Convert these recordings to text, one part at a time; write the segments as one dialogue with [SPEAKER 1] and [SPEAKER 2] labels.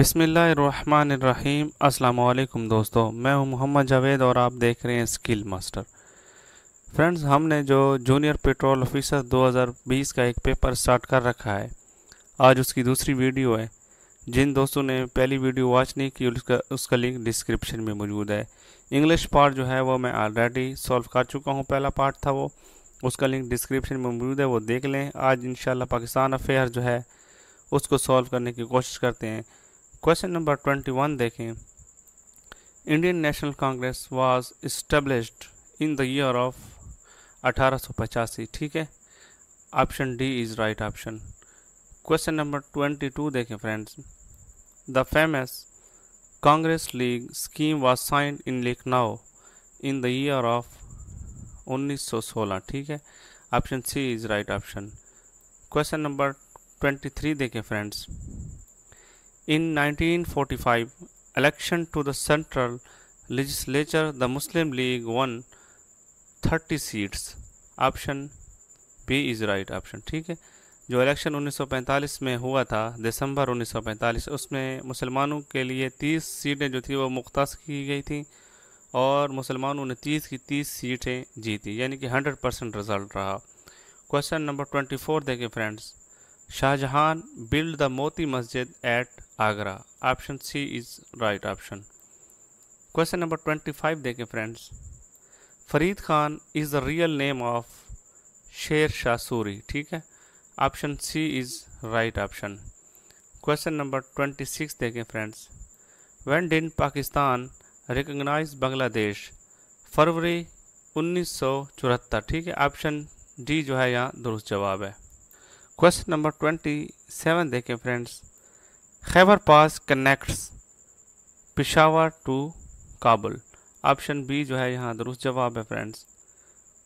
[SPEAKER 1] अस्सलाम वालेकुम दोस्तों मैं हूं मोहम्मद जावेद और आप देख रहे हैं स्किल मास्टर फ्रेंड्स हमने जो जूनियर पेट्रोल ऑफिसर 2020 का एक पेपर स्टार्ट कर रखा है आज उसकी दूसरी वीडियो है जिन दोस्तों ने पहली वीडियो वॉच नहीं की उसका उसका लिंक डिस्क्रिप्शन में मौजूद है इंग्लिश पार्ट जो है वो मैं ऑलरेडी सॉल्व कर चुका हूँ पहला पार्ट था वो उसका लिंक डिस्क्रिप्शन में मौजूद है वो देख लें आज इन पाकिस्तान अफेयर जो है उसको सॉल्व करने की कोशिश करते हैं क्वेश्चन नंबर ट्वेंटी वन देखें Indian National Congress was established in the year of अठारह ठीक है option D is right option question number twenty two देखें friends the famous Congress League scheme was signed in Lucknow in the year of 1916 ठीक है option C is right option question number twenty three देखें friends In 1945 election to the central legislature, the Muslim League won 30 seats. Option B is right option ठीक है जो election 1945 में हुआ था दिसंबर 1945 उसमें मुसलमानों के लिए 30 सीटें जो थी वो मुख्त की गई थी और मुसलमानों ने 30 की 30 सीटें जीती यानी कि 100 परसेंट रिज़ल्ट रहा क्वेश्चन नंबर 24 देखें friends Shahjahan build the Moti Masjid at Agra option C is right option question number twenty five देखें friends Farid Khan is the real name of Sher Shah Suri ठीक है option C is right option question number twenty six देखें friends when did Pakistan recognise Bangladesh फरवरी उन्नीस सौ चौहत्तर ठीक है option D जो है यहाँ दुरुस्त जवाब है क्वेश्चन नंबर ट्वेंटी सेवन देखें friends Khyber pass connects Peshawar to Kabul option B जो है यहाँ दुरुस्त जवाब है friends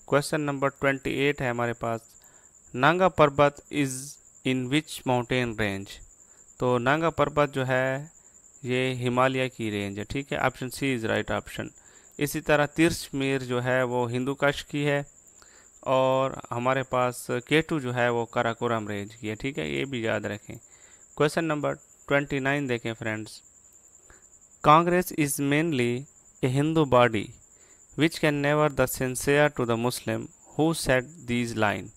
[SPEAKER 1] question number twenty eight है हमारे पास Nanga Parbat is in which mountain range तो नांगा पर्वत जो है ये हिमालय की रेंज है ठीक है option C is right option इसी तरह तिरछमीर जो है वो हिंदू कश की है और हमारे पास के टू जो है वो काराकोरम रेंज की है ठीक है ये भी याद रखें क्वेश्चन नंबर ट्वेंटी नाइन देखें friends Congress is mainly a Hindu body which can never the censure to the Muslim who set these line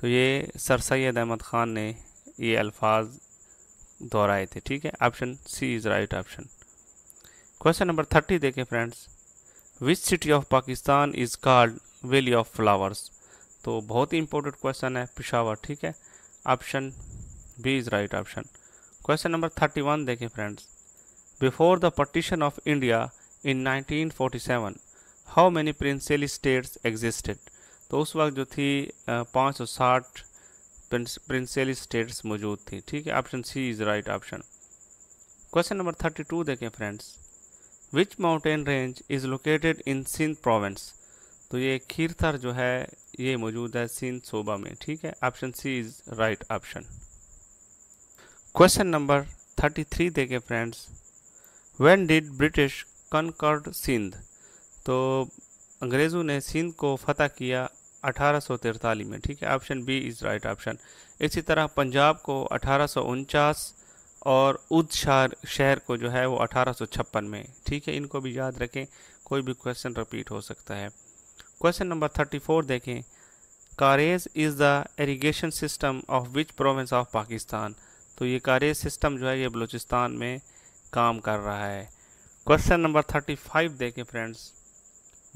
[SPEAKER 1] तो ये सर सैद अहमद ख़ान ने ये अल्फाज दोहराए थे ठीक है option C is right option question number thirty देखें friends which city of Pakistan is called valley of flowers तो बहुत ही इंपॉर्टेंट क्वेश्चन है पिशावर ठीक है option B is right option question number thirty one देखें friends before the partition of India in 1947 how many princely states existed तो उस वक्त जो थी पाँच सौ साठ प्रिंसेली स्टेट्स मौजूद थी ठीक है option C is right option question number thirty two देखें friends which mountain range is located in Sindh province तो ये खीरथर जो है ये मौजूद है सीन सोबा में ठीक है option C is right option question number thirty three देखे friends when did British conquered Sindh तो अंग्रेज़ों ने सिंध को फतह किया अठारह में ठीक है option B is right option इसी तरह पंजाब को अठारह और उद शहर को जो है वो अठारह में ठीक है इनको भी याद रखें कोई भी क्वेश्चन रिपीट हो सकता है क्वेश्चन नंबर थर्टी फोर देखें karez is the irrigation system of which province of Pakistan तो ये कारेज सिस्टम जो है ये बलूचिस्तान में काम कर रहा है क्वेश्चन नंबर थर्टी फाइव देखें friends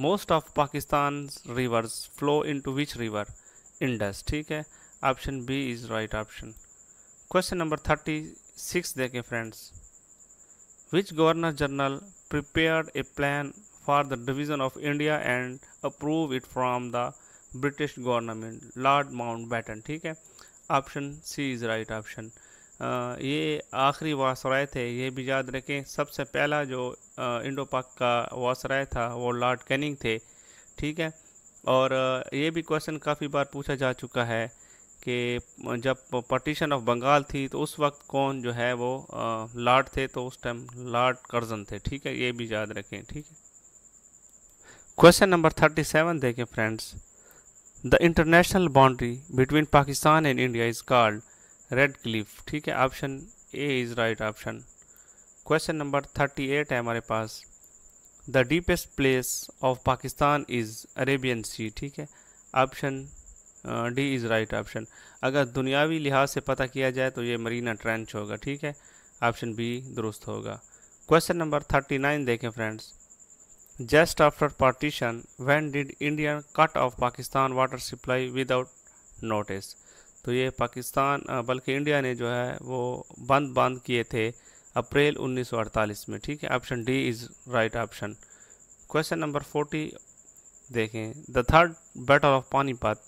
[SPEAKER 1] most of Pakistan rivers flow into which river Indus ठीक है option B is right option question number thirty six देखें friends which governor general prepare a plan for the division of India and approve it from the British government Lord Mountbatten ठीक है option C is right option ये आखिरी वासराय थे ये भी याद रखें सबसे पहला जो आ, इंडो पाक का वासराय था वो लॉर्ड कैनिंग थे ठीक है और आ, uh, ये भी क्वेश्चन काफ़ी बार पूछा जा चुका है कि uh, जब पार्टीशन ऑफ बंगाल थी तो उस वक्त कौन जो है वो लॉर्ड uh, थे तो उस टाइम लॉर्ड कर्जन थे ठीक है ये भी याद रखें ठीक है क्वेश्चन नंबर थर्टी सेवन देखें friends the international boundary between Pakistan and India is called Radcliffe ठीक है option A is right option question number thirty eight है हमारे पास the deepest place of Pakistan is Arabian Sea ठीक है option D is right option अगर दुनियावी लिहाज से पता किया जाए तो ये मरीना ट्रेंच होगा ठीक है ऑप्शन बी दुरुस्त होगा क्वेश्चन नंबर थर्टी नाइन देखें friends Just after partition, when did India cut off Pakistan water supply without notice? तो ये पाकिस्तान बल्कि इंडिया ने जो है वो बंद बंद किए थे अप्रैल 1948 में ठीक है option D is right option question number 40 देखें the third battle of Panipat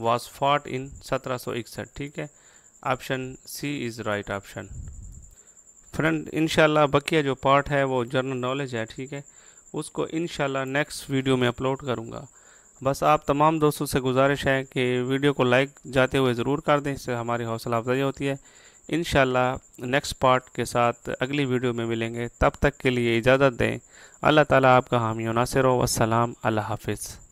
[SPEAKER 1] was fought in 1761 ठीक है option C is right option friend इनशाला बकिया जो पार्ट है वो जनरल नॉलेज है ठीक है उसको इन नेक्स्ट वीडियो में अपलोड करूँगा बस आप तमाम दोस्तों से गुजारिश है कि वीडियो को लाइक जाते हुए ज़रूर कर दें इससे हमारी हौसला अफजाई होती है इन नेक्स्ट पार्ट के साथ अगली वीडियो में मिलेंगे तब तक के लिए इजाज़त दें अल्लाह ताला आपका हामी नासिर हो वसलाम अल्लाह हाफिज़